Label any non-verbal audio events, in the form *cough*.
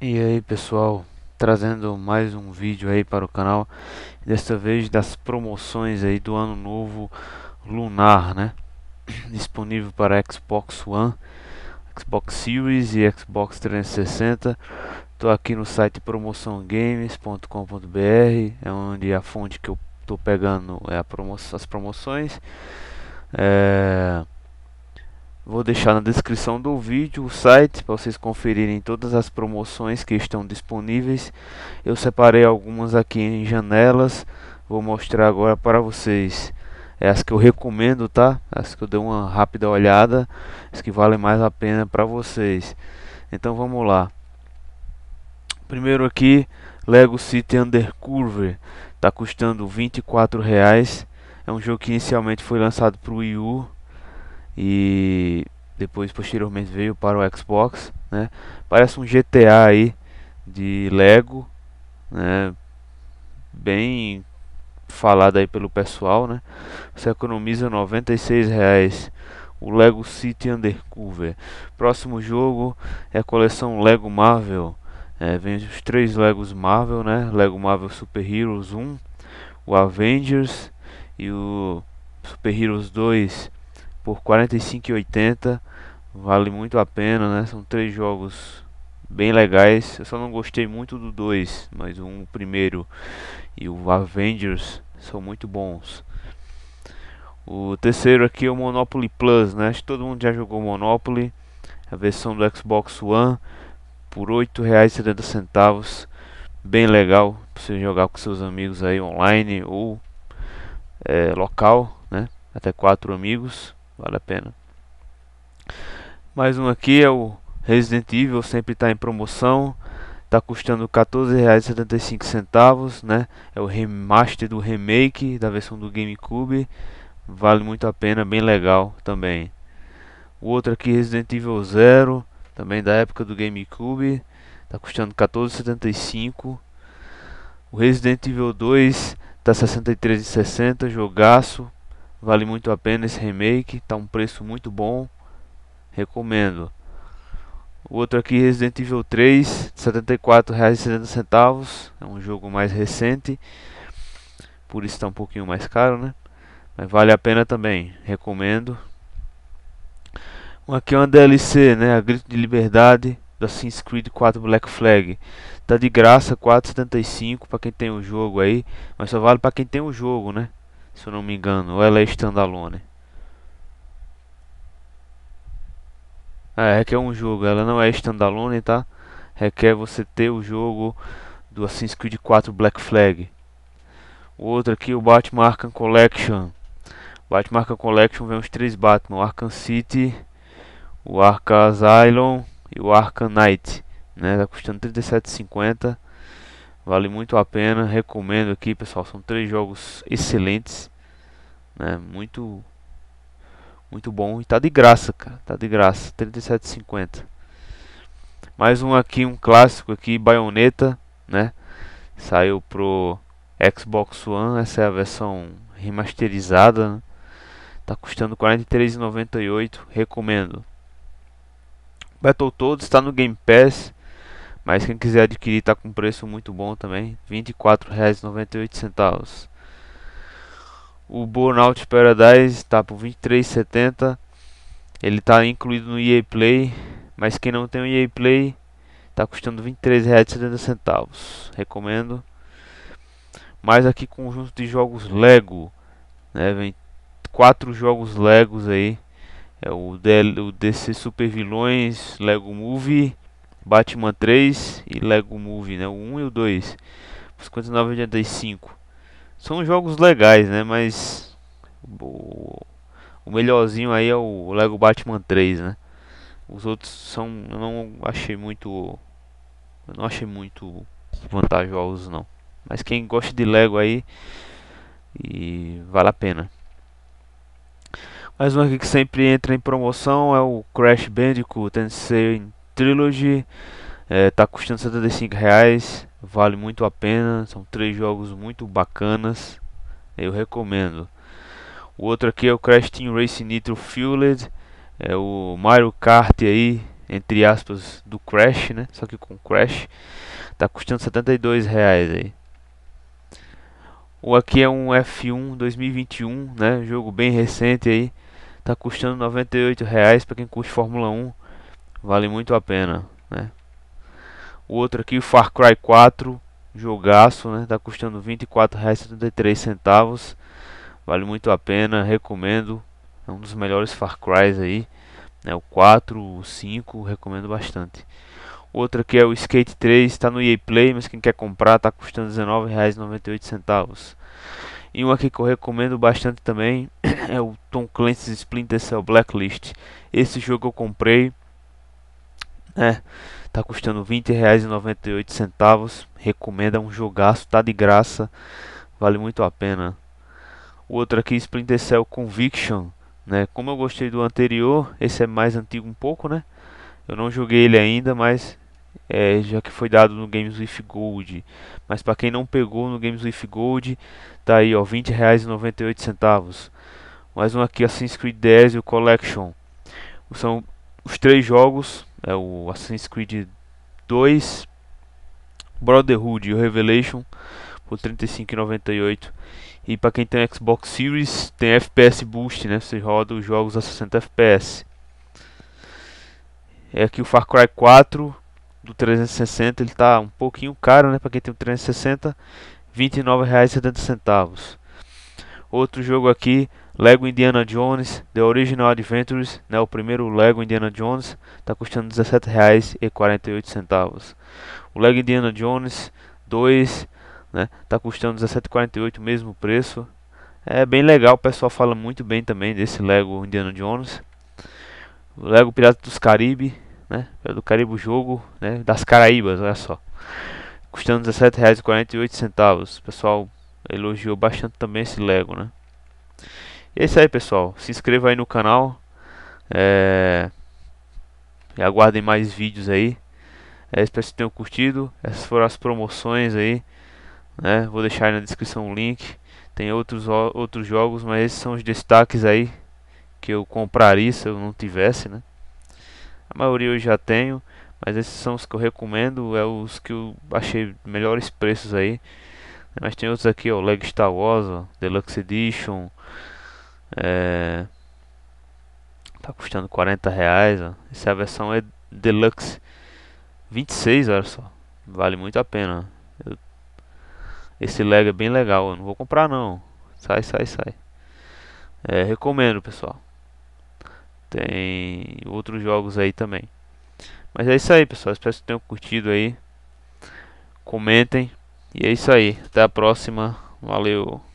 E aí pessoal, trazendo mais um vídeo aí para o canal, desta vez das promoções aí do ano novo lunar, né? *clears throat* Disponível para Xbox One, Xbox Series e Xbox 360. Estou aqui no site promoçãogames.com.br, é onde a fonte que eu estou pegando é promo as promoções. É... Vou deixar na descrição do vídeo o site para vocês conferirem todas as promoções que estão disponíveis. Eu separei algumas aqui em janelas, vou mostrar agora para vocês. É as que eu recomendo, tá? As que eu dei uma rápida olhada, as que valem mais a pena para vocês. Então vamos lá. Primeiro aqui, Lego City Undercover, está custando R$ 24 reais. É um jogo que inicialmente foi lançado para o Wii U e depois posteriormente veio para o Xbox, né? Parece um GTA aí de Lego, né? Bem falado aí pelo pessoal, né? Você economiza 96 reais o Lego City Undercover. Próximo jogo é a coleção Lego Marvel. É, vem os três Legos Marvel, né? Lego Marvel Super Heroes 1, o Avengers e o Super Heroes 2 por 45,80. Vale muito a pena, né? São três jogos bem legais. Eu só não gostei muito do 2, mas um, o primeiro e o Avengers são muito bons. O terceiro aqui é o Monopoly Plus, né? Acho que todo mundo já jogou Monopoly, a versão do Xbox One por R$ 8,70. Bem legal para você jogar com seus amigos aí online ou é, local, né? Até quatro amigos vale a pena. Mais um aqui é o Resident Evil, sempre está em promoção. Está custando R$ 14,75, né? É o remaster do remake da versão do GameCube. Vale muito a pena, bem legal também. O outro aqui, Resident Evil Zero, também da época do GameCube. Está custando R$ 14,75. O Resident Evil 2 está R$ 63,60, jogaço, Vale muito a pena esse remake, tá um preço muito bom. Recomendo. O outro aqui, Resident Evil 3, R$ 74,70. É um jogo mais recente. Por isso está um pouquinho mais caro, né? Mas vale a pena também. Recomendo. Aqui é uma DLC, né? A Grito de Liberdade do Assassin's Creed 4 Black Flag. Tá de graça, 4,75 para quem tem o jogo aí. Mas só vale para quem tem o jogo, né? Se eu não me engano, ou ela é standalone. É, requer um jogo, ela não é standalone, tá? Requer você ter o jogo do Assassin's Creed 4 Black Flag. O outro aqui, o Batman Arkham Collection. Batman Arkham Collection vem os três Batman, o Arkham City, o Arkham Asylum e o Arkham Knight, né? Tá custando 37,50 Vale muito a pena, recomendo aqui, pessoal. São três jogos excelentes, né? Muito muito bom e tá de graça, cara. Tá de graça, 37,50. Mais um aqui, um clássico aqui, Bayonetta, né? Saiu pro Xbox One, essa é a versão remasterizada, né? Tá custando 43,98, recomendo. Battletoads está no Game Pass, mas quem quiser adquirir está com preço muito bom também, R$ 24,98. O Burnout Paradise está por R$ 23,70. Ele está incluído no EA Play, mas quem não tem o EA Play está custando R$ 23,70. Recomendo. Mas aqui conjunto de jogos Lego, né? Vem quatro jogos Legos aí. É o, o DC Super Vilões, Lego Movie, Batman 3 e Lego Movie, né? O 1 e o 2. os 59,85. São jogos legais, né? Mas o, o melhorzinho aí é o Lego Batman 3, né? Os outros são eu não achei muito eu não achei muito vantajosos não. Mas quem gosta de Lego aí e vale a pena. Mais um aqui que sempre entra em promoção é o Crash Bandicoot Tensei Trilogy. É, tá custando 75 reais, vale muito a pena. São três jogos muito bacanas, eu recomendo. O outro aqui é o Crash Team Racing Nitro Fueled, é o Mario Kart aí, entre aspas, do Crash, né? Só que com Crash, tá custando 72 reais aí. O aqui é um F1 2021, né? Jogo bem recente aí, tá custando 98 reais para quem curte Fórmula 1 Vale muito a pena, né? O outro aqui, o Far Cry 4, jogaço, né? Tá custando R$ 24,73. Vale muito a pena, recomendo. É um dos melhores Far Crys aí, né? O 4, o 5, recomendo bastante. O outro aqui é o Skate 3, está no EA Play, mas quem quer comprar tá custando R$19,98. E um aqui que eu recomendo bastante também *clears throat* é o Tom Clancy's Splinter Cell Blacklist. Esse jogo eu comprei, né? tá custando R$ 20,98. Recomenda um jogaço, tá de graça. Vale muito a pena. O outro aqui, Splinter Cell Conviction. Né? Como eu gostei do anterior, esse é mais antigo um pouco, né? Eu não joguei ele ainda, mas é, já que foi dado no Games with Gold. Mas para quem não pegou no Games with Gold, tá aí, ó, R$ 20,98. Mais um aqui, Assassin's Creed 10 e o Collection. São os três jogos é, o Assassin's Creed 2, Brotherhood e o Revelation por 35,98. E para quem tem Xbox Series, tem FPS Boost, né? Você roda os jogos a 60 FPS. É aqui o Far Cry 4 do 360, ele tá um pouquinho caro, né, para quem tem o 360, R$ 29,70. Outro jogo aqui Lego Indiana Jones The Original Adventures, né, o primeiro Lego Indiana Jones, está custando R$ 17,48. O Lego Indiana Jones 2 né, tá custando 17,48 mesmo preço. É bem legal, o pessoal fala muito bem também desse Lego Indiana Jones. O Lego Pirata dos Caribes, né, é do Caribe o jogo, né, das Caraíbas, olha só. Custando R$ 17,48. O pessoal elogiou bastante também esse Lego, né? E é isso aí, pessoal. Se inscreva aí no canal. É... E aguardem mais vídeos aí. É, espero que tenham curtido. Essas foram as promoções aí. Né? Vou deixar aí na descrição o link. Tem outros, outros jogos, mas esses são os destaques aí que eu compraria se eu não tivesse, né? A maioria eu já tenho, mas esses são os que eu recomendo, é os que eu achei melhores preços aí. Mas tem outros aqui, ó, Leg Star Wars, ó, Deluxe Edition, é... Tá custando 40 reais. Ó. Essa é a versão é Deluxe 26, olha só. Vale muito a pena. Eu... Esse lag é bem legal. Eu não vou comprar não. Sai, sai, sai. É, recomendo, pessoal. Tem outros jogos aí também. Mas é isso aí, pessoal. Espero que tenham curtido aí. Comentem. E é isso aí. Até a próxima. Valeu.